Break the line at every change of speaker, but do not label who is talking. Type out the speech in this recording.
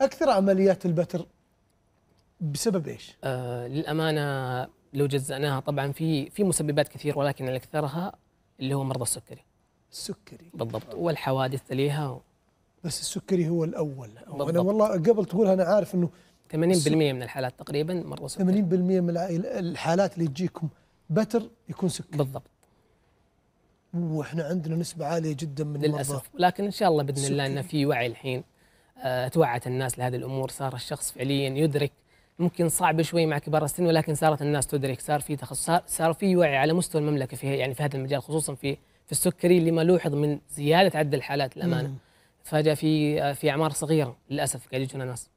اكثر عمليات البتر بسبب ايش؟
آه للامانه لو جزأناها طبعا في في مسببات كثير ولكن اكثرها اللي هو مرضى السكري. السكري بالضبط والحوادث تليها
بس السكري هو الاول بالضبط. انا والله قبل تقول انا عارف انه 80% من
الحالات تقريبا مرضى
سكري 80% من الحالات اللي تجيكم بتر يكون سكري بالضبط واحنا عندنا نسبه عاليه جدا من للاسف مرضى
لكن ان شاء الله باذن الله ان في وعي الحين آه، توعت الناس لهذه الامور صار الشخص فعليا يدرك ممكن صعب شوي مع كبار السن ولكن صارت الناس تدرك صار في تخصص صار في وعي على مستوى المملكه في يعني في هذا المجال خصوصا في في السكري اللي لوحظ من زياده عدد الحالات الامانه فجاه في آه، في اعمار صغيره للاسف قاعد يجونا ناس